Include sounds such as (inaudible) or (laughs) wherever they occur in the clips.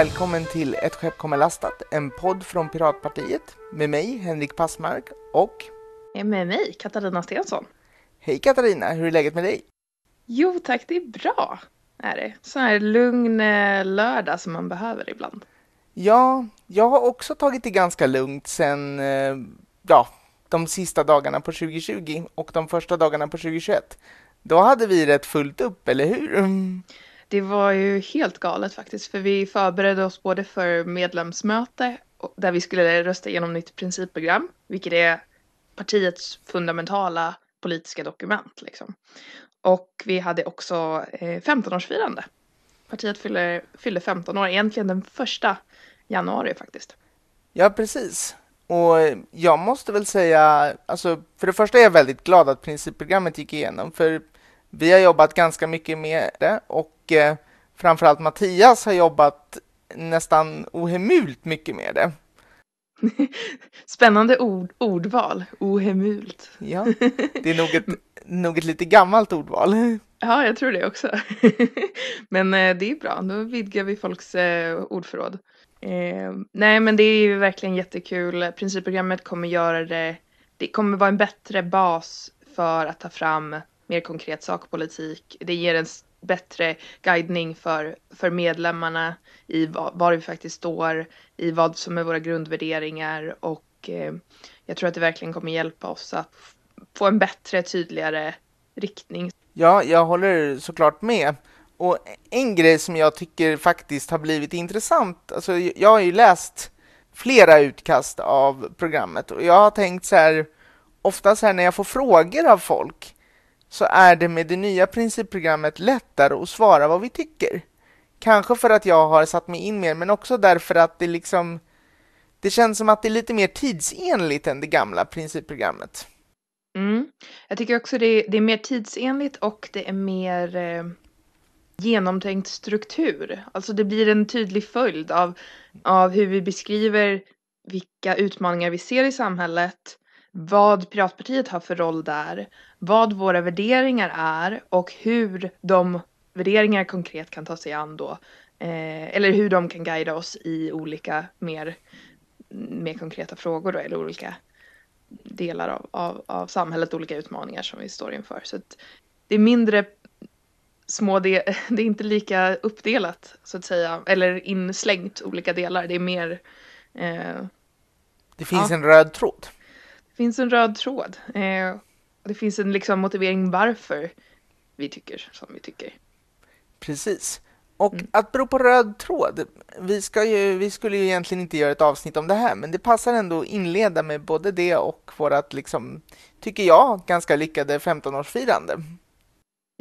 Välkommen till Ett skepp kommer lastat, en podd från Piratpartiet med mig, Henrik Passmark och eh, med mig, Katarina Stensson. Hej Katarina, hur är läget med dig? Jo tack, det är bra. Är det. Sån här lugn eh, lördag som man behöver ibland. Ja, jag har också tagit det ganska lugnt sen eh, ja, de sista dagarna på 2020 och de första dagarna på 2021. Då hade vi rätt fullt upp, eller hur? Det var ju helt galet faktiskt, för vi förberedde oss både för medlemsmöte där vi skulle rösta igenom nytt principprogram, vilket är partiets fundamentala politiska dokument. Liksom. Och vi hade också eh, 15-årsfirande. Partiet fyllde fyller 15 år, egentligen den första januari faktiskt. Ja, precis. Och jag måste väl säga, alltså för det första är jag väldigt glad att principprogrammet gick igenom, för vi har jobbat ganska mycket med det och eh, framförallt Mattias har jobbat nästan ohemult mycket med det. (laughs) Spännande ord, ordval, ohemult. Ja, (laughs) det är nog ett, nog ett lite gammalt ordval. Ja, jag tror det också. (laughs) men eh, det är bra, då vidgar vi folks eh, ordförråd. Eh, nej, men det är ju verkligen jättekul. Principprogrammet kommer göra det, det kommer vara en bättre bas för att ta fram mer konkret sakpolitik. Det ger en bättre guidning för, för medlemmarna i va, var vi faktiskt står, i vad som är våra grundvärderingar och eh, jag tror att det verkligen kommer hjälpa oss att få en bättre, tydligare riktning. Ja, jag håller såklart med. Och en grej som jag tycker faktiskt har blivit intressant, alltså jag har ju läst flera utkast av programmet och jag har tänkt så här, ofta så här när jag får frågor av folk, så är det med det nya principprogrammet lättare att svara vad vi tycker. Kanske för att jag har satt mig in mer, men också därför att det liksom det känns som att det är lite mer tidsenligt än det gamla principprogrammet. Mm. Jag tycker också det är, det är mer tidsenligt och det är mer eh, genomtänkt struktur. Alltså det blir en tydlig följd av, av hur vi beskriver vilka utmaningar vi ser i samhället vad Piratpartiet har för roll där, vad våra värderingar är och hur de värderingar konkret kan ta sig an då, eh, eller hur de kan guida oss i olika mer, mer konkreta frågor då, eller olika delar av, av, av samhället, olika utmaningar som vi står inför. Så det är mindre små, det, (laughs) det är inte lika uppdelat så att säga, eller inslängt olika delar, det är mer eh, det finns ja. en röd tråd finns en röd tråd. Eh, det finns en liksom motivering varför vi tycker som vi tycker. Precis. Och mm. att bero på röd tråd, vi, ska ju, vi skulle ju egentligen inte göra ett avsnitt om det här, men det passar ändå att inleda med både det och vårt, liksom, tycker jag, ganska lyckade 15-årsfirande.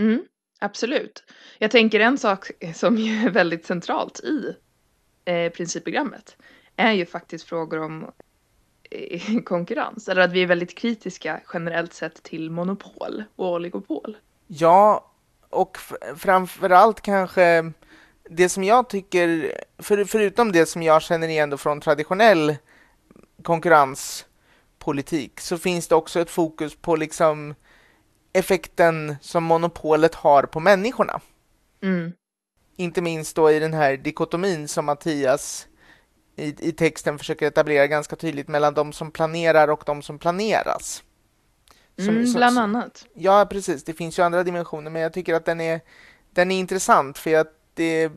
Mm, absolut. Jag tänker en sak som är väldigt centralt i eh, principprogrammet är ju faktiskt frågor om (laughs) konkurrens. Eller att vi är väldigt kritiska generellt sett till monopol och oligopol. Ja, och framförallt kanske det som jag tycker, för, förutom det som jag känner igen från traditionell konkurrenspolitik, så finns det också ett fokus på liksom effekten som monopolet har på människorna. Mm. Inte minst då i den här dikotomin som Mattias i, i texten försöker etablera ganska tydligt mellan de som planerar och de som planeras. Som, mm, bland som, annat. Ja, precis. Det finns ju andra dimensioner, men jag tycker att den är, den är intressant för att det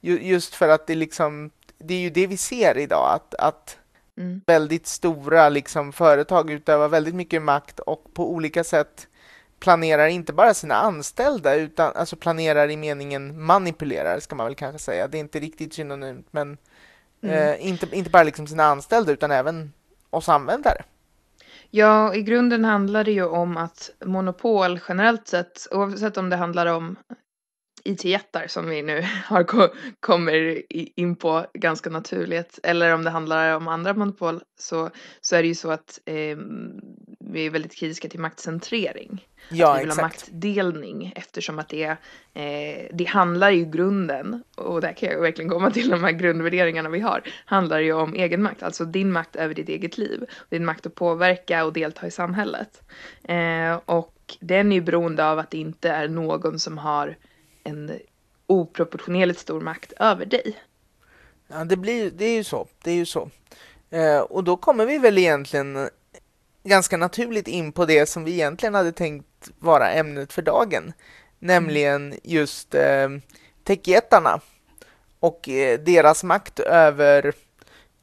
just för att det liksom det är ju det vi ser idag att, att mm. väldigt stora liksom, företag utövar väldigt mycket makt och på olika sätt planerar inte bara sina anställda utan alltså planerar i meningen manipulerar ska man väl kanske säga. Det är inte riktigt synonymt men Mm. Eh, inte, inte bara liksom sina anställda utan även oss användare. Ja, i grunden handlar det ju om att monopol generellt sett, oavsett om det handlar om IT-jättar som vi nu (laughs) har ko kommer in på ganska naturligt eller om det handlar om andra monopol så, så är det ju så att eh, vi är väldigt kritiska till maktcentrering. Ja, att vi vill exakt. ha maktdelning eftersom att det, eh, det handlar i grunden, och där kan jag verkligen komma till de här grundvärderingarna vi har, handlar ju om egenmakt, alltså din makt över ditt eget liv, din makt att påverka och delta i samhället. Eh, och den är ju beroende av att det inte är någon som har en oproportionerligt stor makt över dig. Ja, det, blir, det är ju så. Det är ju så. Eh, och då kommer vi väl egentligen ganska naturligt in på det som vi egentligen hade tänkt vara ämnet för dagen, nämligen just eh, techjättarna och eh, deras makt över,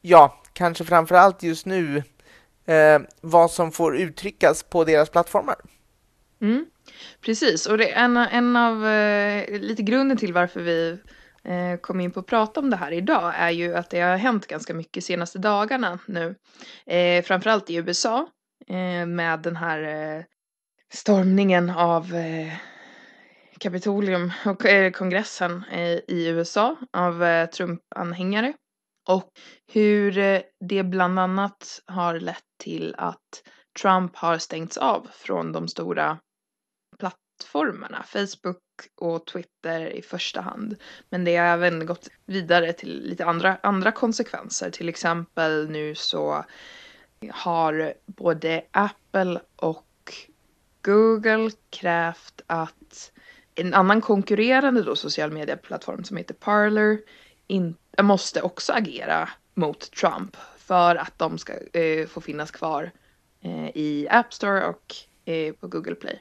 ja, kanske framför allt just nu, eh, vad som får uttryckas på deras plattformar. Mm. Precis, och det är en, en av, eh, lite grunden till varför vi eh, kom in på att prata om det här idag är ju att det har hänt ganska mycket de senaste dagarna nu. Eh, framförallt i USA Eh, med den här eh, stormningen av eh, Kapitolium och kongressen i USA av Trump-anhängare. Och hur det bland annat har lett till att Trump har stängts av från de stora plattformarna, Facebook och Twitter i första hand. Men det har även gått vidare till lite andra, andra konsekvenser, till exempel nu så har både Apple och Google krävt att en annan konkurrerande då social medieplattform som heter Parler in, måste också agera mot Trump för att de ska eh, få finnas kvar eh, i App Store och eh, på Google Play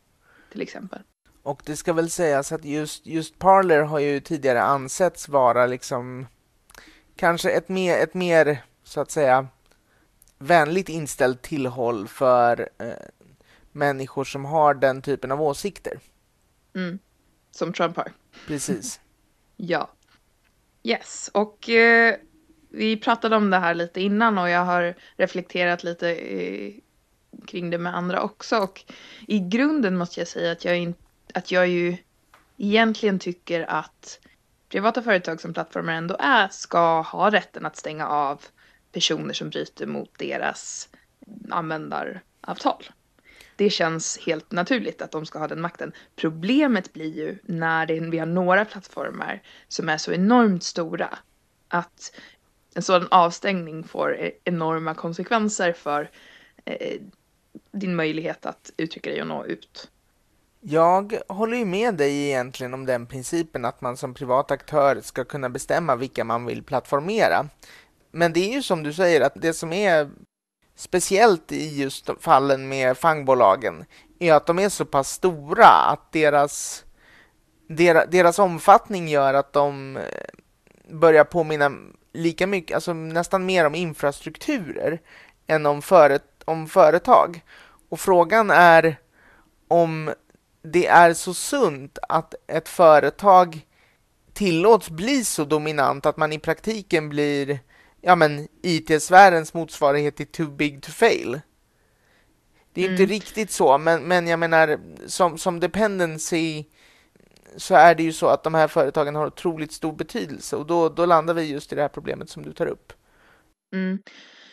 till exempel. Och det ska väl sägas att just, just Parler har ju tidigare ansetts vara liksom kanske ett mer, ett mer så att säga vänligt inställd tillhåll för eh, människor som har den typen av åsikter. Mm. Som Trump har. Precis. (laughs) ja. Yes, och eh, vi pratade om det här lite innan och jag har reflekterat lite eh, kring det med andra också. Och i grunden måste jag säga att jag, in, att jag ju egentligen tycker att privata företag som plattformar ändå är ska ha rätten att stänga av personer som bryter mot deras användaravtal. Det känns helt naturligt att de ska ha den makten. Problemet blir ju när det, vi har några plattformar som är så enormt stora att en sådan avstängning får e- enorma konsekvenser för eh, din möjlighet att uttrycka dig och nå ut. Jag håller ju med dig egentligen om den principen att man som privat aktör ska kunna bestämma vilka man vill plattformera. Men det är ju som du säger att det som är speciellt i just fallen med fangbolagen är att de är så pass stora att deras, deras, deras omfattning gör att de eh, börjar påminna lika mycket, alltså nästan mer om infrastrukturer än om, före, om företag. Och frågan är om det är så sunt att ett företag tillåts bli så dominant att man i praktiken blir ja, men IT-sfärens motsvarighet till too big to fail. Det är mm. inte riktigt så, men, men jag menar som, som dependency så är det ju så att de här företagen har otroligt stor betydelse och då, då landar vi just i det här problemet som du tar upp. Mm.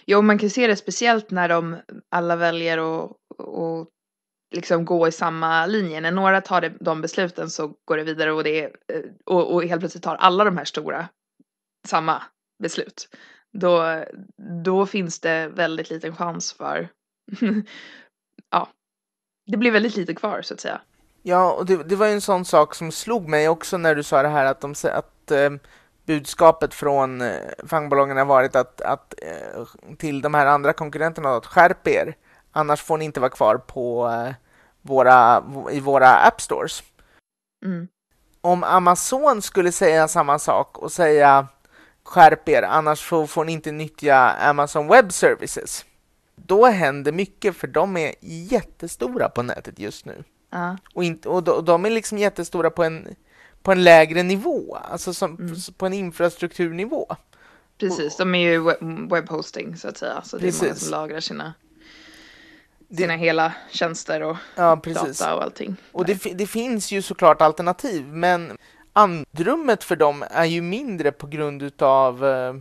Jo, man kan se det speciellt när de alla väljer att och liksom gå i samma linje. När några tar det, de besluten så går det vidare och, det eh, och, och helt plötsligt tar alla de här stora samma beslut då, då finns det väldigt liten chans för, (laughs) ja, det blir väldigt lite kvar så att säga. Ja, och det, det var ju en sån sak som slog mig också när du sa det här att, de, att eh, budskapet från eh, har varit att, att eh, till de här andra konkurrenterna att skärp er, annars får ni inte vara kvar på eh, våra, i våra appstores. Mm. Om Amazon skulle säga samma sak och säga skärp er, annars får, får ni inte nyttja Amazon Web Services. Då händer mycket, för de är jättestora på nätet just nu. Uh. Och, inte, och, de, och de är liksom jättestora på en, på en lägre nivå, alltså som, mm. på en infrastrukturnivå. Precis, de är ju webbhosting så att säga, så precis. det är många som lagrar sina sina det... hela tjänster och ja, data och allting. Och det, det, finns ju såklart alternativ, men andrummet för dem är ju mindre på grund av eh,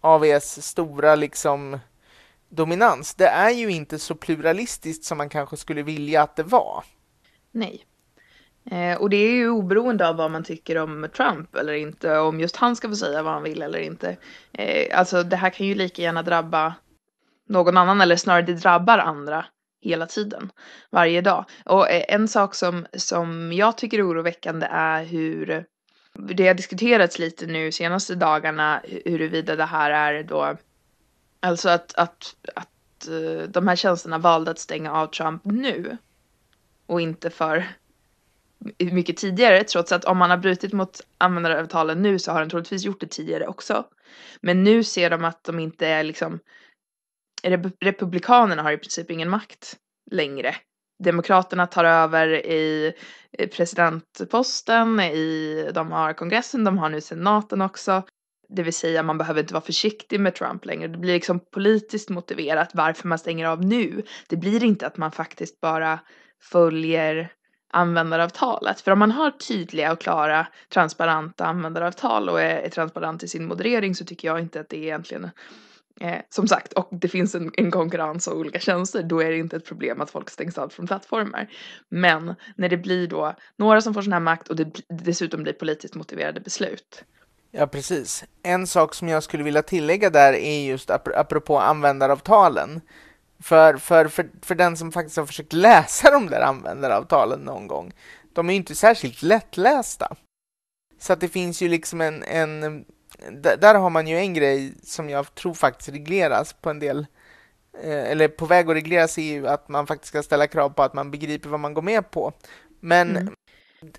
AVs stora liksom dominans. Det är ju inte så pluralistiskt som man kanske skulle vilja att det var. Nej. Eh, och det är ju oberoende av vad man tycker om Trump eller inte, om just han ska få säga vad han vill eller inte. Eh, alltså det här kan ju lika gärna drabba någon annan eller snarare det drabbar andra hela tiden, varje dag. Och eh, en sak som, som jag tycker är oroväckande är hur det har diskuterats lite nu senaste dagarna huruvida det här är då, alltså att, att, att eh, de här tjänsterna valde att stänga av Trump nu och inte för mycket tidigare, trots att om man har brutit mot användaravtalen nu så har den troligtvis gjort det tidigare också. Men nu ser de att de inte är liksom Republikanerna har i princip ingen makt längre. Demokraterna tar över i presidentposten, i, de har kongressen, de har nu senaten också. Det vill säga man behöver inte vara försiktig med Trump längre. Det blir liksom politiskt motiverat varför man stänger av nu. Det blir inte att man faktiskt bara följer användaravtalet. För om man har tydliga och klara transparenta användaravtal och är, är transparent i sin moderering så tycker jag inte att det är egentligen Eh, som sagt, och det finns en, en konkurrens av olika tjänster, då är det inte ett problem att folk stängs av från plattformar. Men när det blir då några som får sån här makt och det dessutom blir politiskt motiverade beslut. Ja, precis. En sak som jag skulle vilja tillägga där är just ap apropå användaravtalen. För, för, för, för den som faktiskt har försökt läsa de där användaravtalen någon gång, de är ju inte särskilt lättlästa. Så att det finns ju liksom en, en där har man ju en grej som jag tror faktiskt regleras på en del eh, eller på väg att regleras i EU att man faktiskt ska ställa krav på att man begriper vad man går med på. Men mm.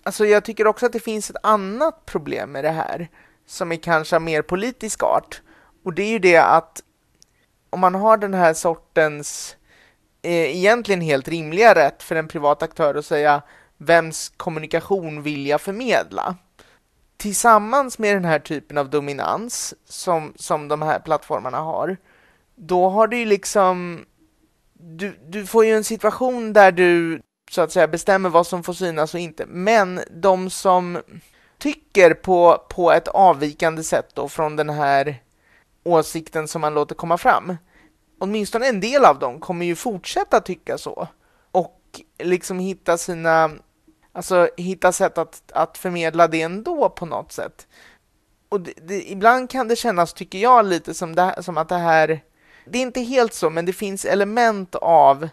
alltså, jag tycker också att det finns ett annat problem med det här som är kanske mer politisk art. Och det är ju det att om man har den här sortens eh, egentligen helt rimliga rätt för en privat aktör att säga vems kommunikation vill jag förmedla? tillsammans med den här typen av dominans som, som de här plattformarna har, då har du ju liksom... Du, du får ju en situation där du så att säga bestämmer vad som får synas och inte. Men de som tycker på, på ett avvikande sätt då från den här åsikten som man låter komma fram, åtminstone en del av dem kommer ju fortsätta tycka så och liksom hitta sina Alltså hitta sätt att, att förmedla det ändå på något sätt. Och det, det, ibland kan det kännas, tycker jag, lite som, det, som att det här... Det är inte helt så, men det finns element av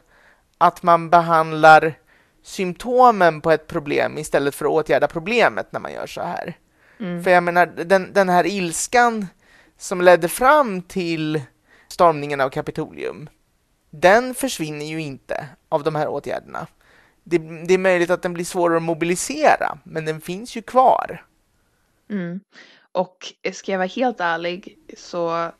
att man behandlar symptomen på ett problem istället för att åtgärda problemet när man gör så här. Mm. För jag menar, den, den här ilskan som ledde fram till stormningen av Kapitolium, den försvinner ju inte av de här åtgärderna det, det, är möjligt att den blir svårare att mobilisera, men den finns ju kvar. Mm. Och ska jag vara helt ärlig så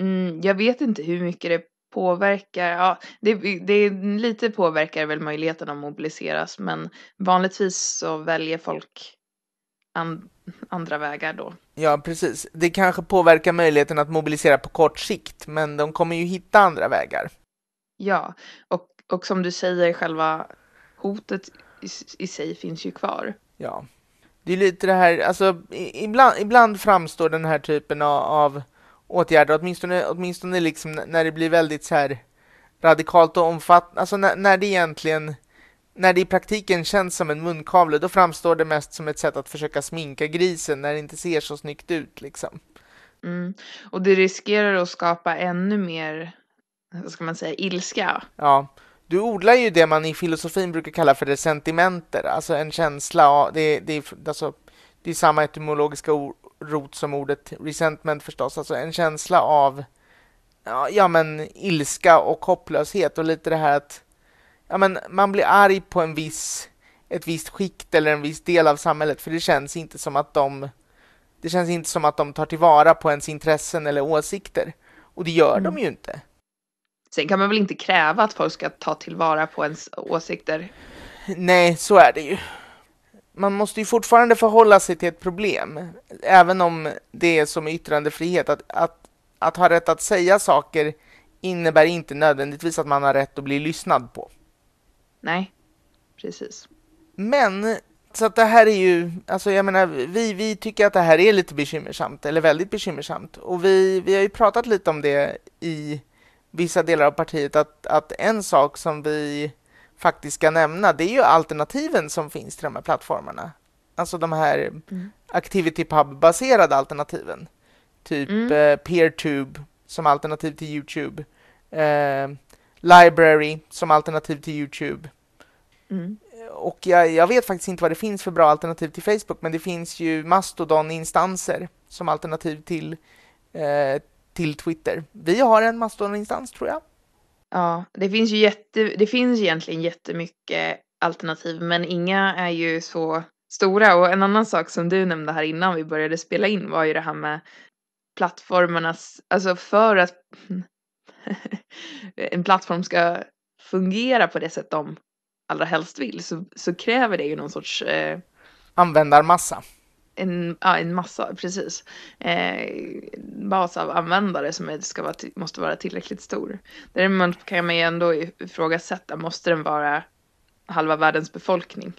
mm, jag vet inte hur mycket det påverkar, ja, det, det lite påverkar väl möjligheten att mobiliseras, men vanligtvis så väljer folk and, andra vägar då. Ja, precis. Det kanske påverkar möjligheten att mobilisera på kort sikt, men de kommer ju hitta andra vägar. Ja, och, och som du säger, själva hotet i, i sig finns ju kvar. Ja. Det är lite det här, alltså ibland, ibland framstår den här typen av, av åtgärder, åtminstone, åtminstone liksom när det blir väldigt så här radikalt och omfattande, alltså när, när det egentligen när det i praktiken känns som en munkavle, då framstår det mest som ett sätt att försöka sminka grisen när det inte ser så snyggt ut. Liksom. Mm. Och det riskerar att skapa ännu mer, vad ska man säga, ilska. Ja, du odlar ju det man i filosofin brukar kalla för ressentimenter, alltså en känsla av, det, det, alltså, det är samma etymologiska rot som ordet resentment förstås, alltså en känsla av ja, men ilska och hopplöshet och lite det här att ja, men man blir arg på en viss, ett visst skikt eller en viss del av samhället för det känns inte som att de det känns inte som att de tar tillvara på ens intressen eller åsikter. Och det gör mm. de ju inte. Sen kan man väl inte kräva att folk ska ta tillvara på ens åsikter? Nej, så är det ju. Man måste ju fortfarande förhålla sig till ett problem, även om det är som yttrandefrihet. Att, att, att ha rätt att säga saker innebär inte nödvändigtvis att man har rätt att bli lyssnad på. Nej, precis. Men, så att det här är ju, alltså jag menar, vi, vi tycker att det här är lite bekymmersamt, eller väldigt bekymmersamt. Och vi, vi har ju pratat lite om det i vissa delar av partiet att, att en sak som vi faktiskt ska nämna det är ju alternativen som finns till de här plattformarna. Alltså de här mm. Activity Pub-baserade alternativen. Typ mm. eh, Peertube som alternativ till Youtube. Eh, Library som alternativ till Youtube. Mm. Och jag, jag, vet faktiskt inte vad det finns för bra alternativ till Facebook men det finns ju Mastodon-instanser som alternativ till, eh, till Twitter. Vi har en Mastodon-instans tror jag. Ja, det finns ju jätte, det finns egentligen jättemycket alternativ, men inga är ju så stora. Och en annan sak som du nämnde här innan vi började spela in var ju det här med plattformarnas, alltså för att (laughs) en plattform ska fungera på det sätt de allra helst vill så, så kräver det ju någon sorts eh... användarmassa en, ja, en massa, precis, eh, bas av användare som ska vara, måste vara tillräckligt stor. Däremot kan man ju ändå ifrågasätta, måste den vara halva världens befolkning?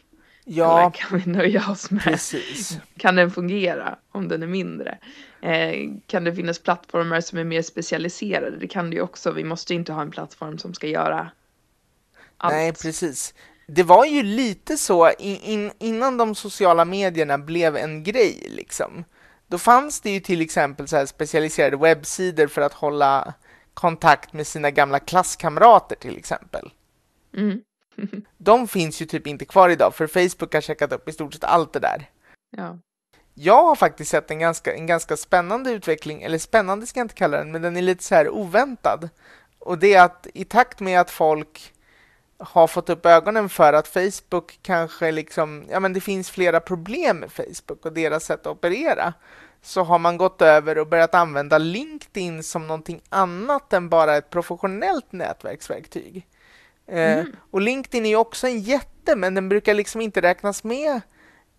Ja, Eller kan vi nöja oss med? Precis. Kan den fungera om den är mindre? Eh, kan det finnas plattformar som är mer specialiserade? Det kan det ju också. Vi måste inte ha en plattform som ska göra allt. Nej, precis det var ju lite så in, in, innan de sociala medierna blev en grej liksom. Då fanns det ju till exempel så specialiserade webbsidor för att hålla kontakt med sina gamla klasskamrater till exempel. Mm. (laughs) de finns ju typ inte kvar idag för Facebook har checkat upp i stort sett allt det där. Ja. Jag har faktiskt sett en ganska, en ganska spännande utveckling, eller spännande ska jag inte kalla den, men den är lite så här oväntad. Och det är att i takt med att folk har fått upp ögonen för att Facebook kanske liksom, ja men det finns flera problem med Facebook och deras sätt att operera. Så har man gått över och börjat använda LinkedIn som någonting annat än bara ett professionellt nätverksverktyg. Eh, mm. Eh, och LinkedIn är ju också en jätte, men den brukar liksom inte räknas med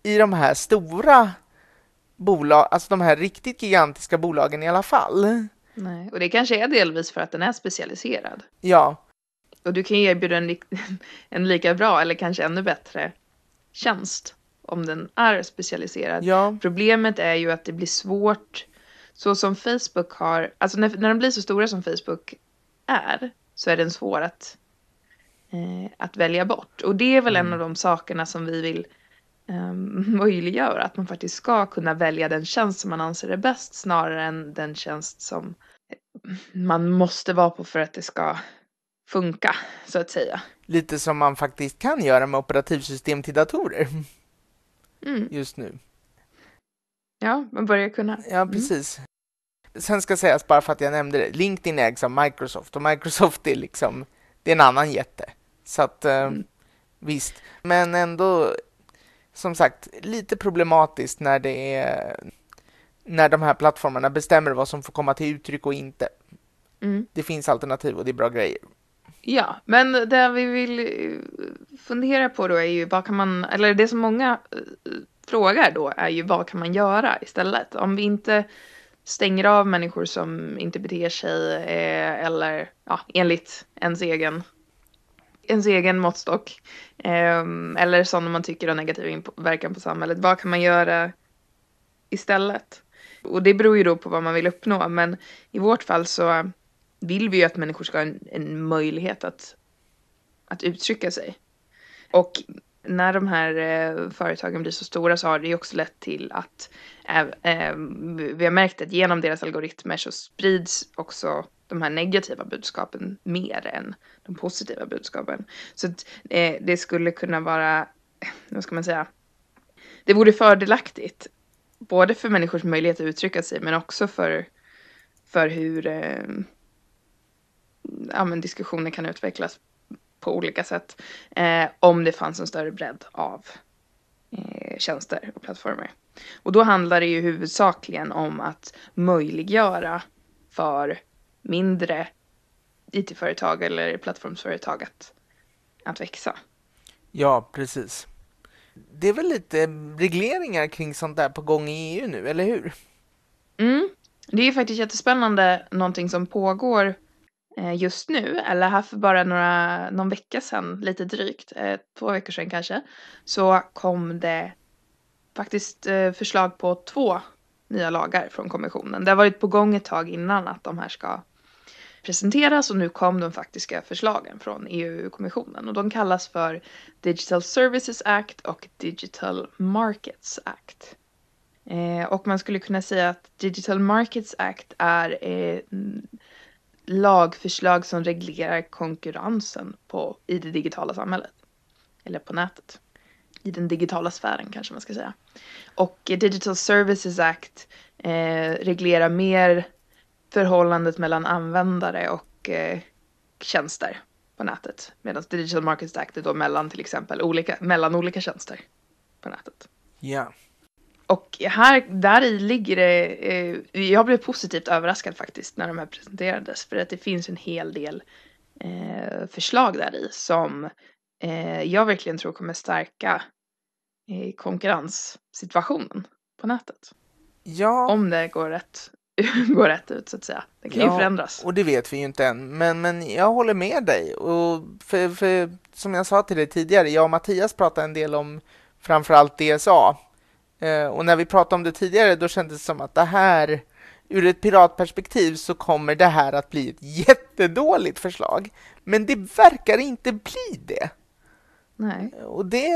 i de här stora bolag, alltså de här riktigt gigantiska bolagen i alla fall. Nej, och det kanske är delvis för att den är specialiserad. Ja, och du kan erbjuda en, (laughs) en lika bra eller kanske ännu bättre tjänst om den är specialiserad. Ja. Problemet är ju att det blir svårt så som Facebook har, alltså när, när de blir så stora som Facebook är så är den svår att, eh, att välja bort. Och det är väl mm. en av de sakerna som vi vill eh, (laughs) möjliggöra, att man faktiskt ska kunna välja den tjänst som man anser är bäst snarare än den tjänst som man måste vara på för att det ska funka, så att säga. Lite som man faktiskt kan göra med operativsystem till datorer mm. just nu. Ja, man börjar kunna. Ja, mm. precis. Mm. Sen ska sägas, bara för att jag nämnde det, LinkedIn ägs av Microsoft och Microsoft är liksom, det är en annan jätte. Så att, eh, mm. visst. Men ändå, som sagt, lite problematiskt när det är när de här plattformarna bestämmer vad som får komma till uttryck och inte. Mm. Det finns alternativ och det är bra grejer. Ja, men det vi vill eh, fundera på då är ju vad kan man, eller det som många eh, frågar då är ju vad kan man göra istället? Om vi inte stänger av människor som inte beter sig eh, eller ja, enligt ens egen, ens egen måttstock ehm, eller sådana man tycker har negativ inverkan på samhället, vad kan man göra istället? Och det beror ju då på vad man vill uppnå, men i vårt fall så vill vi ju att människor ska ha en, en möjlighet att, att uttrycka sig. Och när de här eh, företagen blir så stora så har det ju också lett till att eh, eh vi har märkt att genom deras algoritmer så sprids också de här negativa budskapen mer än de positiva budskapen. Så att, eh, det skulle kunna vara, vad ska man säga, det vore fördelaktigt både för människors möjlighet att uttrycka sig men också för, för hur eh, ja, men diskussioner kan utvecklas på olika sätt eh, om det fanns en större bredd av eh, tjänster och plattformar. Och då handlar det ju huvudsakligen om att möjliggöra för mindre it-företag eller plattformsföretag att, att växa. Ja, precis. Det är väl lite regleringar kring sånt där på gång i EU nu, eller hur? Mm. Det är faktiskt jättespännande, någonting som pågår Eh, just nu, eller här för bara några, någon vecka sedan, lite drygt, eh, två veckor sedan kanske, så kom det faktiskt eh, förslag på två nya lagar från kommissionen. Det har varit på gång ett tag innan att de här ska presenteras och nu kom de faktiska förslagen från EU-kommissionen och de kallas för Digital Services Act och Digital Markets Act. Eh, och man skulle kunna säga att Digital Markets Act är eh, lagförslag som reglerar konkurrensen på, i det digitala samhället. Eller på nätet. I den digitala sfären kanske man ska säga. Och Digital Services Act eh, reglerar mer förhållandet mellan användare och eh, tjänster på nätet. Medan Digital Markets Act är då mellan till exempel olika, mellan olika tjänster på nätet. Ja. Yeah. Och här, där i ligger det, eh, jag blev positivt överraskad faktiskt när de här presenterades för att det finns en hel del eh, förslag där i som eh, jag verkligen tror kommer stärka eh, konkurrenssituationen på nätet. Ja. Om det går rätt, (laughs) går rätt ut så att säga. Det kan ja, ju förändras. Och det vet vi ju inte än. Men, men jag håller med dig. Och för, för, som jag sa till dig tidigare, jag och Mattias pratade en del om framförallt DSA Eh, och när vi pratade om det tidigare, då kändes det som att det här, ur ett piratperspektiv, så kommer det här att bli ett jättedåligt förslag. Men det verkar inte bli det. Nej. Eh, och det,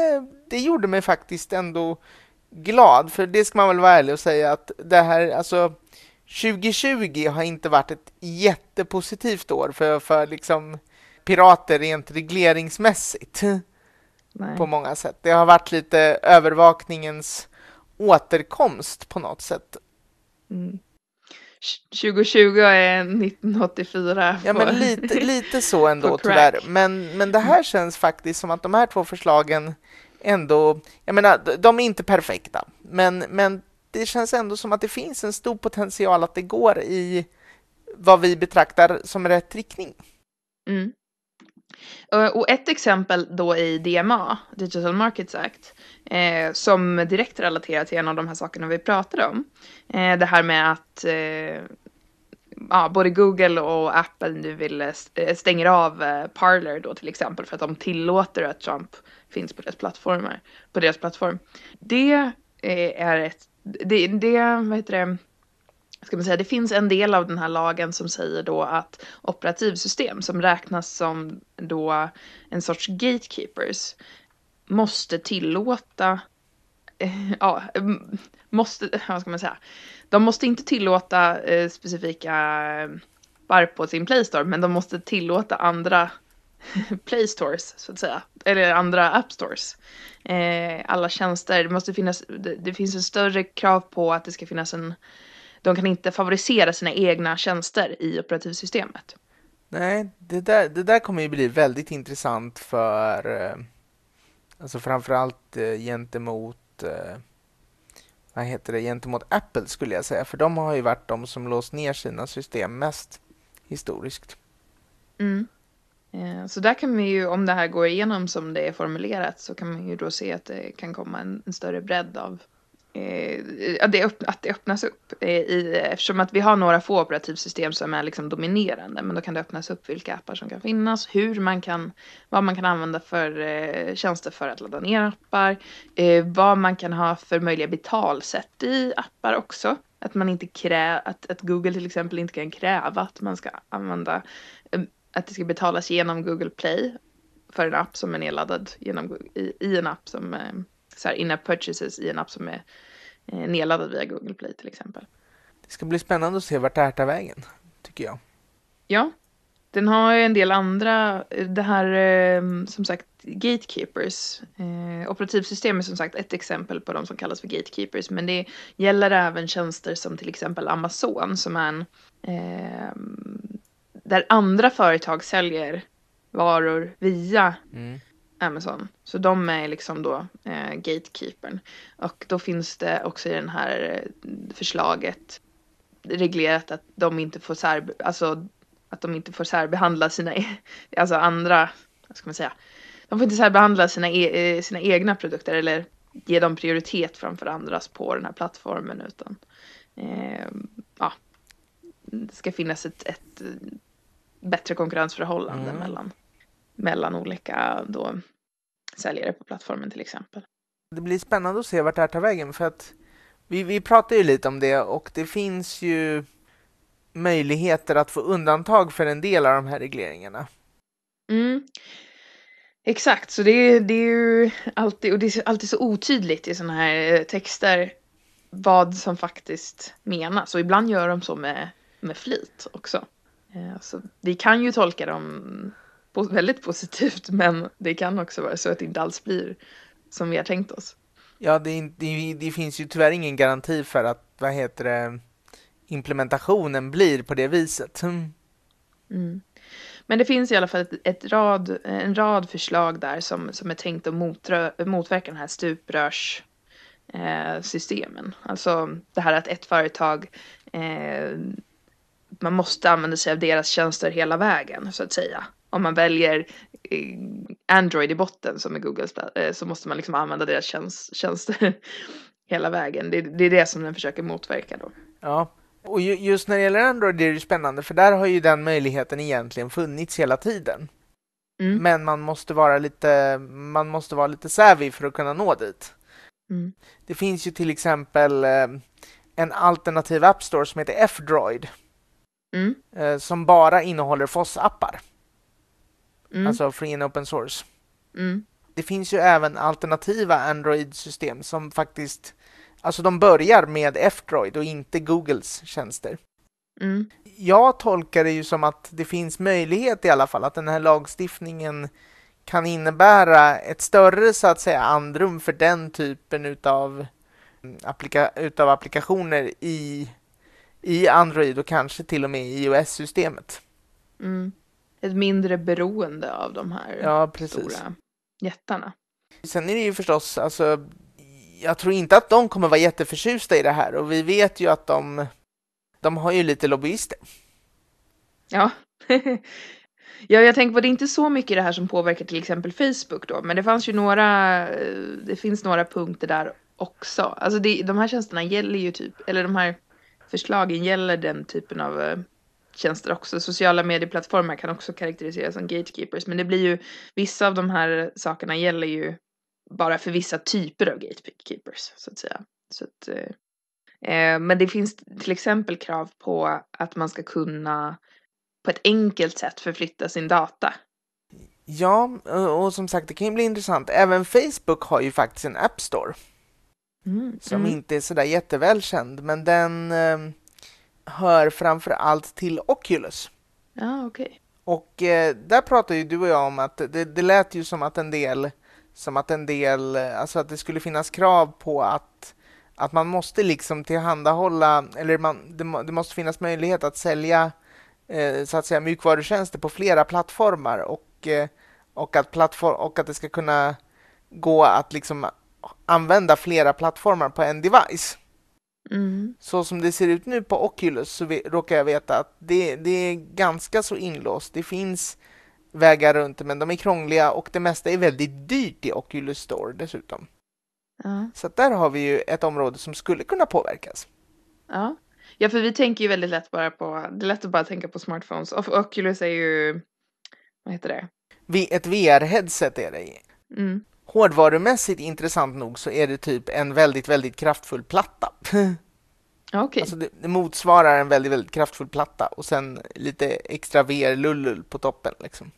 det gjorde mig faktiskt ändå glad, för det ska man väl vara ärlig och säga att det här, alltså 2020 har inte varit ett jättepositivt år för, för liksom pirater rent regleringsmässigt. Nej. På många sätt. Det har varit lite övervakningens återkomst på något sätt. Mm. 2020 är 1984. På, ja, men lite, lite så (laughs) ändå tyvärr. Men, men det här mm. känns faktiskt som att de här två förslagen ändå, jag menar, de är inte perfekta, men, men det känns ändå som att det finns en stor potential att det går i vad vi betraktar som rätt riktning. Mm. Eh, och ett exempel då i DMA, Digital Markets Act, eh, som direkt relaterar till en av de här sakerna vi pratade om. Eh, det här med att eh, ja, både Google och Apple nu vill eh, eh, stänger av Parler då till exempel för att de tillåter att Trump finns på deras plattformar, på deras plattform. Det är ett, det, det vad heter det, ska man säga, det finns en del av den här lagen som säger då att operativsystem som räknas som då en sorts gatekeepers måste tillåta eh, ja, måste, vad ska man säga, de måste inte tillåta eh, specifika bar eh, på sin Play Store, men de måste tillåta andra (laughs) Play Stores, så att säga, eller andra appstores. Stores. alla tjänster, det måste finnas, det, det, finns en större krav på att det ska finnas en de kan inte favorisera sina egna tjänster i operativsystemet. Nej, det där, det där kommer ju bli väldigt intressant för eh, alltså framförallt eh, gentemot eh, vad heter det, gentemot Apple skulle jag säga, för de har ju varit de som låst ner sina system mest historiskt. Mm. Så där kan vi ju, om det här går igenom som det är formulerat, så kan man ju då se att det kan komma en, en större bredd av Eh, att, det öppnas upp. Eh, eftersom att vi har några få operativsystem som är liksom dominerande. Men då kan det öppnas upp vilka appar som kan finnas, hur man kan, vad man kan använda för eh, tjänster för att ladda ner appar. vad man kan ha för möjliga betalsätt i appar också. Att, man inte krä att, att Google till exempel inte kan kräva att man ska använda att det ska betalas genom Google Play för en app som är nedladdad genom, i, i en app som så här in-app purchases i en app som är eh, nedladdad via Google Play till exempel. Det ska bli spännande att se vart det här tar vägen, tycker jag. Ja, den har ju en del andra, eh, det här ehm, som sagt gatekeepers. Eh, operativsystem är som sagt ett exempel på de som kallas för gatekeepers, men det gäller även tjänster som till exempel Amazon som är en eh, där andra företag säljer varor via mm. Amazon. Så de är liksom då eh, gatekeepern. Och då finns det också i det här eh, förslaget reglerat att de inte får sär, alltså att de inte får särbehandla sina, e-, alltså andra, vad ska man säga, de får inte särbehandla sina, e eh, sina egna produkter eller ge dem prioritet framför andras på den här plattformen utan eh, ja, det ska finnas ett, ett eh, bättre konkurrensförhållande mm. mellan mellan olika då, säljare på plattformen till exempel. Det blir spännande att se vart det här tar vägen för att vi, vi pratar ju lite om det och det finns ju möjligheter att få undantag för en del av de här regleringarna. Mm. Exakt, så det, det är ju alltid, och det är alltid så otydligt i sådana här eh, texter vad som faktiskt menas. Och ibland gör de så med, med flit också. Eh, så vi kan ju tolka dem väldigt positivt men det kan också vara så att det inte alls blir som vi har tänkt oss. Ja, det, det, det finns ju tyvärr ingen garanti för att, vad heter det, implementationen blir på det viset. Mm. mm. Men det finns i alla fall ett, ett, rad, en rad förslag där som, som är tänkt att motra, motverka den här stuprörssystemen. eh, Alltså det här att ett företag, eh, man måste använda sig av deras tjänster hela vägen så att säga om man väljer eh, Android i botten som är Googles eh, så måste man liksom använda deras tjänst, tjänster (laughs) hela vägen. Det, det, är det som den försöker motverka då. Ja, och ju, just när det gäller Android är det spännande för där har ju den möjligheten egentligen funnits hela tiden. Mm. Men man måste vara lite, man måste vara lite savvy för att kunna nå dit. Mm. Det finns ju till exempel eh, en alternativ appstore som heter F-Droid. Mm. Som bara innehåller FOSS-appar. Mm. Alltså free and open source. Mm. Det finns ju även alternativa Android-system som faktiskt Alltså de börjar med F-droid och inte Googles tjänster. Mm. Jag tolkar det ju som att det finns möjlighet i alla fall att den här lagstiftningen kan innebära ett större så att säga andrum för den typen utav, applika utav applikationer i, i Android och kanske till och med i iOS-systemet. Mm ett mindre beroende av de här ja, stora jättarna. Sen är det ju förstås, alltså, jag tror inte att de kommer vara jätteförtjusta i det här och vi vet ju att de, de har ju lite lobbyister. Ja. (laughs) ja, jag tänker på det är inte så mycket det här som påverkar till exempel Facebook då, men det fanns ju några, eh, det finns några punkter där också. Alltså det, de här tjänsterna gäller ju typ, eller de här förslagen gäller den typen av eh, tjänster också. Sociala medieplattformar kan också karaktäriseras som gatekeepers. Men det blir ju, vissa av de här sakerna gäller ju bara för vissa typer av gatekeepers så att säga. Så att, eh, eh men det finns till exempel krav på att man ska kunna på ett enkelt sätt förflytta sin data. Ja, och som sagt, det kan ju bli intressant. Även Facebook har ju faktiskt en App Store. Mm. Som mm. inte är sådär jättevälkänd, men den eh hör framför allt till Oculus. Ah, okay. Och eh, där pratade ju du och jag om att det, det lät ju som att en del, som att en del, eh, alltså att det skulle finnas krav på att, att man måste liksom tillhandahålla, eller man, det, det måste finnas möjlighet att sälja eh, så att säga mjukvarutjänster på flera plattformar och, eh, och, att plattform, och att det ska kunna gå att liksom använda flera plattformar på en device. Mm. Så som det ser ut nu på Oculus så råkar jag veta att det, det är ganska så inlåst. Det finns vägar runt det, men de är krångliga och det mesta är väldigt dyrt i Oculus Store dessutom. Ja. Så där har vi ju ett område som skulle kunna påverkas. Ja. ja, för vi tänker ju väldigt lätt bara på, det är lätt att bara tänka på smartphones. Och Oculus är ju, vad heter det? Ett VR-headset är det. Mm hårdvarumässigt intressant nog så är det typ en väldigt, väldigt kraftfull platta. (laughs) Okay. Alltså det, det, motsvarar en väldigt, väldigt kraftfull platta och sen lite extra VR-lullul på toppen. Liksom.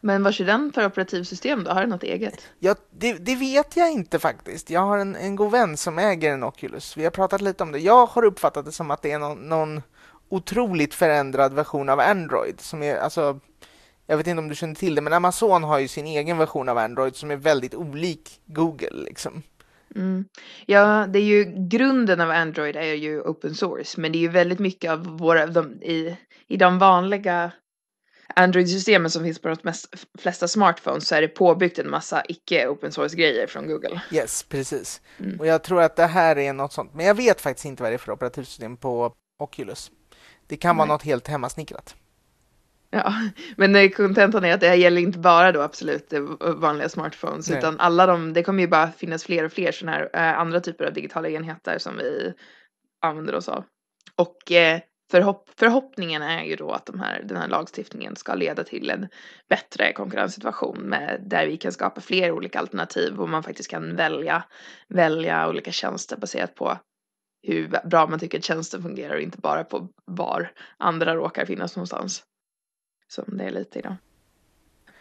Men vad kör den för operativsystem då? Har den något eget? Ja, det, det, vet jag inte faktiskt. Jag har en, en god vän som äger en Oculus. Vi har pratat lite om det. Jag har uppfattat det som att det är någon, någon otroligt förändrad version av Android som är alltså jag vet inte om du känner till det, men Amazon har ju sin egen version av Android som är väldigt olik Google. Liksom. Mm. Ja, det är ju grunden av Android är ju open source, men det är ju väldigt mycket av våra, de, i, i de vanliga Android-systemen som finns på de mest, flesta smartphones så är det påbyggt en massa icke open source-grejer från Google. Yes, precis. Mm. Och jag tror att det här är något sånt, men jag vet faktiskt inte vad det är för operativsystem på Oculus. Det kan Nej. vara något helt hemmasnickrat. Ja, men eh, kontentan är att det här gäller inte bara då absolut eh, vanliga smartphones Nej. utan alla de, det kommer ju bara finnas fler och fler sådana här eh, andra typer av digitala enheter som vi använder oss av. Och förhopp, förhoppningen är ju då att de här, den här lagstiftningen ska leda till en bättre konkurrenssituation med, där vi kan skapa fler olika alternativ och man faktiskt kan välja, välja olika tjänster baserat på hur bra man tycker att tjänsten fungerar och inte bara på var andra råkar finnas någonstans som det är lite idag.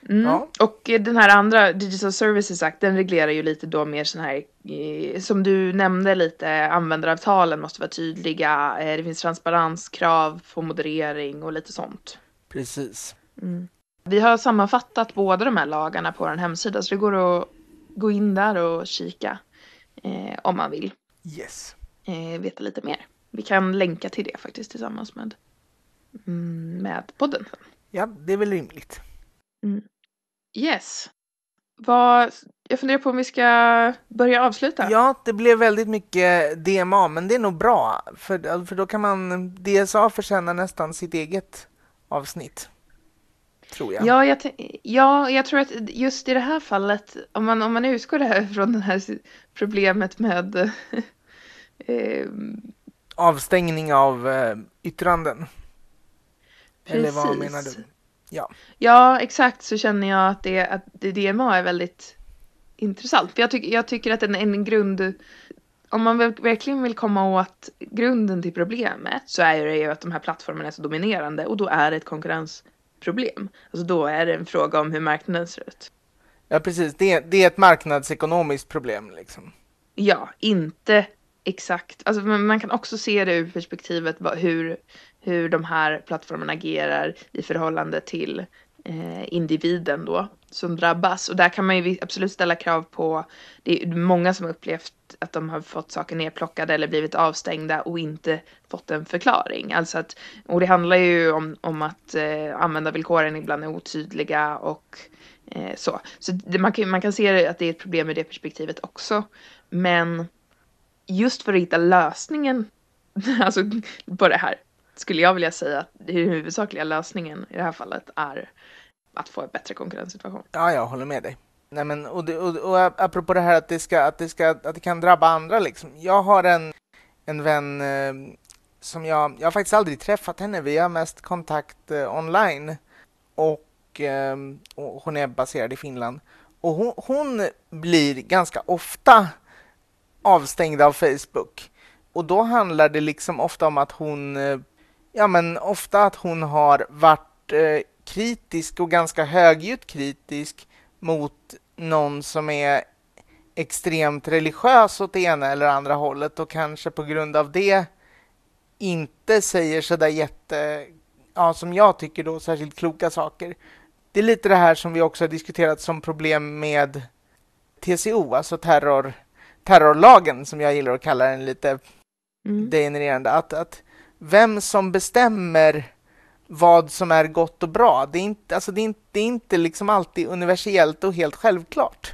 Mm. Ja. Och den här andra, Digital Services Act, den reglerar ju lite då mer sån här, eh, som du nämnde lite, användaravtalen måste vara tydliga, eh, det finns transparenskrav på moderering och lite sånt. Precis. Mm. Vi har sammanfattat båda de här lagarna på vår hemsida, så det går att gå in där och kika eh, om man vill. Yes. Eh, veta lite mer. Vi kan länka till det faktiskt tillsammans med, mm, med podden ja, det är väl rimligt. Mm. Yes. Vad, jag funderar på om vi ska börja avsluta. Ja, det blev väldigt mycket DMA, men det är nog bra. För, för då kan man, DSA förtjänar nästan sitt eget avsnitt. Tror jag. Ja, jag, ja, jag tror att just i det här fallet, om man, om man utgår det här från det här problemet med (laughs) eh, avstängning av eh, yttranden. Precis. Eller vad menar du? Ja. ja, exakt så känner jag att, det, att DMA är väldigt intressant. För jag, tyck, jag tycker att en, en grund... Om man verkligen vill komma åt grunden till problemet så är det ju att de här plattformarna är så dominerande och då är det ett konkurrensproblem. Alltså då är det en fråga om hur marknaden ser ut. Ja, precis. Det, det är ett marknadsekonomiskt problem liksom. Ja, inte exakt. Alltså, man kan också se det ur perspektivet hur hur de här plattformarna agerar i förhållande till eh, individen då som drabbas. Och där kan man ju absolut ställa krav på, det är många som upplevt att de har fått saker nedplockade eller blivit avstängda och inte fått en förklaring. Alltså att, och det handlar ju om, om att eh, användarvillkoren ibland är otydliga och eh, så. Så det, man, kan, man kan se att det är ett problem ur det perspektivet också. Men just för att hitta lösningen (laughs) alltså, på det här skulle jag vilja säga att den huvudsakliga lösningen i det här fallet är att få en bättre konkurrenssituation. Ja, jag håller med dig. Nej, men, och, det, och, och apropå det här att det, ska, att, det ska, att det kan drabba andra. Liksom. Jag har en, en vän eh, som jag, jag har faktiskt aldrig träffat henne. Vi har mest kontakt eh, online. Och, eh, och, hon är baserad i Finland. Och hon, hon, blir ganska ofta avstängd av Facebook. Och då handlar det liksom ofta om att hon eh, ja, men ofta att hon har varit eh, kritisk och ganska högljutt kritisk mot någon som är extremt religiös åt det ena eller andra hållet och kanske på grund av det inte säger så där jätte, ja, som jag tycker då, särskilt kloka saker. Det är lite det här som vi också har diskuterat som problem med TCO, alltså terror, terrorlagen som jag gillar att kalla den lite mm. degenererande. Att, att vem som bestämmer vad som är gott och bra. Det är inte, alltså det är inte, det är inte liksom alltid universellt och helt självklart.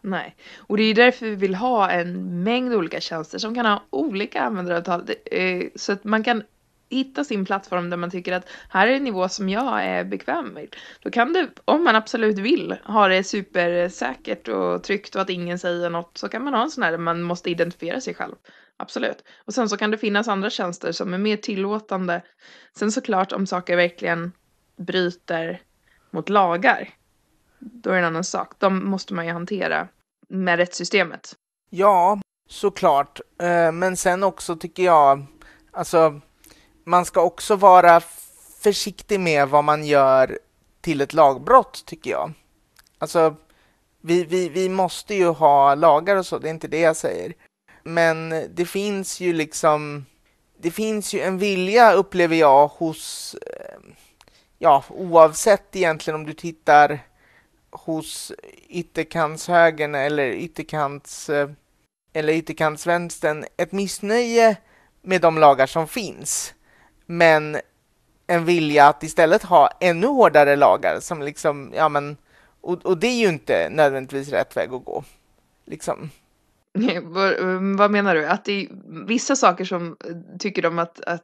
Nej, och det är därför vi vill ha en mängd olika tjänster som kan ha olika användaravtal eh, så att man kan hitta sin plattform där man tycker att här är en nivå som jag är bekväm med. Då kan du, om man absolut vill, ha det supersäkert och tryggt och att ingen säger något så kan man ha en sån här där man måste identifiera sig själv absolut. Och sen så kan det finnas andra tjänster som är mer tillåtande. Sen såklart om saker verkligen bryter mot lagar, då är det en annan sak. De måste man ju hantera med rättssystemet. Ja, såklart. Eh, men sen också tycker jag, alltså, man ska också vara försiktig med vad man gör till ett lagbrott, tycker jag. Alltså, vi, vi, vi måste ju ha lagar och så, det är inte det jag säger. Men det finns ju liksom, det finns ju en vilja upplever jag hos, eh, ja oavsett egentligen om du tittar hos ytterkantshögern eller ytterkants eh, eller ytterkantsvänstern ett missnöje med de lagar som finns. Men en vilja att istället ha ännu hårdare lagar som liksom, ja men, och, och det är ju inte nödvändigtvis rätt väg att gå. Liksom. (laughs) Ehm, vad menar du? Att det är vissa saker som eh, tycker de att, att,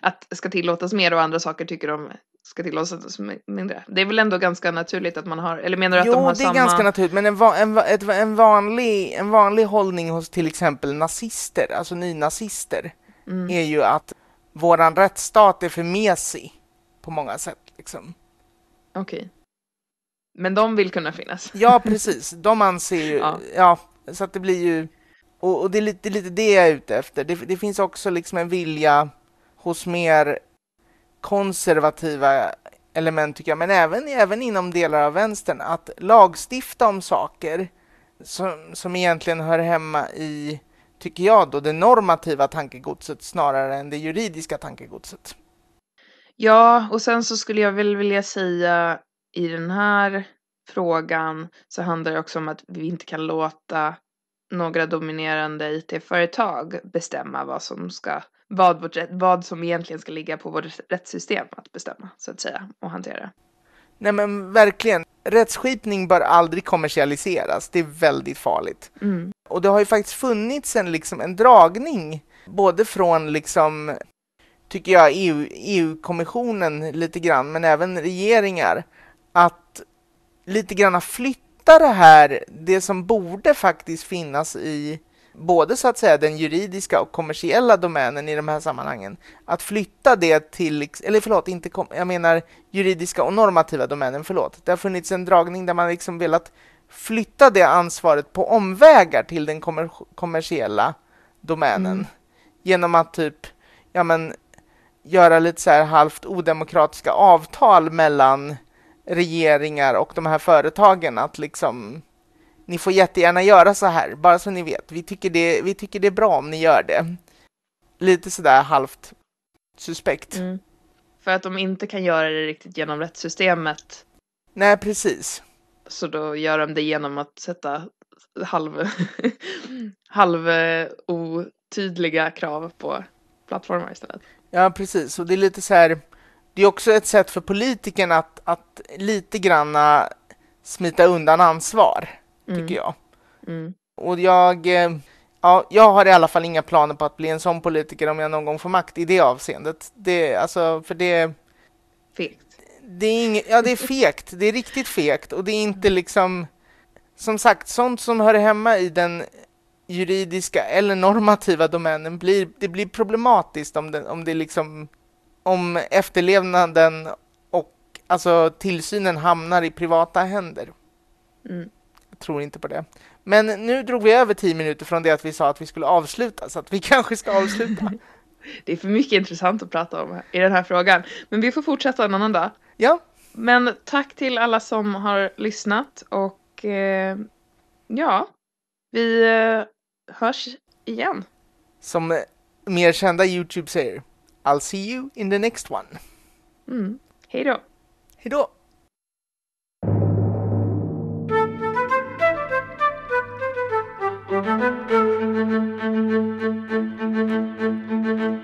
att ska tillåtas mer och andra saker tycker de ska tillåtas mindre. Det är väl ändå ganska naturligt att man har, eller menar du att jo, de har samma? Jo, det är ganska naturligt, men en, va, en, en, vanlig, en vanlig hållning hos till exempel nazister, alltså nynazister, mm. är ju att våran rättsstat är för mesig på många sätt. Liksom. Okej. Okay. Men de vill kunna finnas. Ja, precis. De anser ju, (laughs) ja. ja så att det blir ju... Och, och det, är lite, det, är lite, det jag är ute efter. Det, det finns också liksom en vilja hos mer konservativa element tycker jag, men även, även inom delar av vänstern, att lagstifta om saker som, som egentligen hör hemma i, tycker jag då, det normativa tankegodset snarare än det juridiska tankegodset. Ja, och sen så skulle jag väl vilja säga i den här frågan så handlar det också om att vi inte kan låta några dominerande IT-företag bestämma vad som ska vad, vårt, vad som egentligen ska ligga på vårt rättssystem att bestämma så att säga och hantera. Nej men verkligen. Rättsskipning bör aldrig kommersialiseras. Det är väldigt farligt. Mm. Och det har ju faktiskt funnits en, liksom, en dragning både från liksom tycker jag EU, EU-kommissionen lite grann men även regeringar att lite grann flytta det här, det som borde faktiskt finnas i både så att säga den juridiska och kommersiella domänen i de här sammanhangen, att flytta det till, eller förlåt, inte kom, jag menar juridiska och normativa domänen, förlåt. Det har funnits en dragning där man liksom velat flytta det ansvaret på omvägar till den kommer, kommersiella domänen mm. genom att typ, ja men, göra lite så här halvt odemokratiska avtal mellan regeringar och de här företagen att liksom ni får jättegärna göra så här, bara så ni vet. Vi tycker det, vi tycker det är bra om ni gör det. Lite sådär halvt suspekt. Mm. För att de inte kan göra det riktigt genom rättssystemet. Nej, precis. Så då gör de det genom att sätta halv, (laughs) halv eh, otydliga krav på plattformar istället. Ja, precis. Och det är lite så här det är också ett sätt för politikerna att, att lite granna smita undan ansvar, mm. tycker jag. Mm. Och jag, eh, ja, jag har i alla fall inga planer på att bli en sån politiker om jag någon gång får makt i det avseendet. Det, alltså, för det... Det är inget, ja, det är fegt. Det är riktigt fegt och det är inte liksom... Som sagt, sånt som hör hemma i den juridiska eller normativa domänen blir, det blir problematiskt om det, om det liksom om efterlevnaden och alltså tillsynen hamnar i privata händer. Mm. Jag tror inte på det. Men nu drog vi över tio minuter från det att vi sa att vi skulle avsluta, så att vi (laughs) kanske ska avsluta. (laughs) det är för mycket intressant att prata om i den här frågan, men vi får fortsätta en annan dag. Ja. Men tack till alla som har lyssnat och eh, ja, vi eh, hörs igen. Som mer kända YouTube säger. I'll see you in the next one. Mm. Hej då. Hej då. Thank you.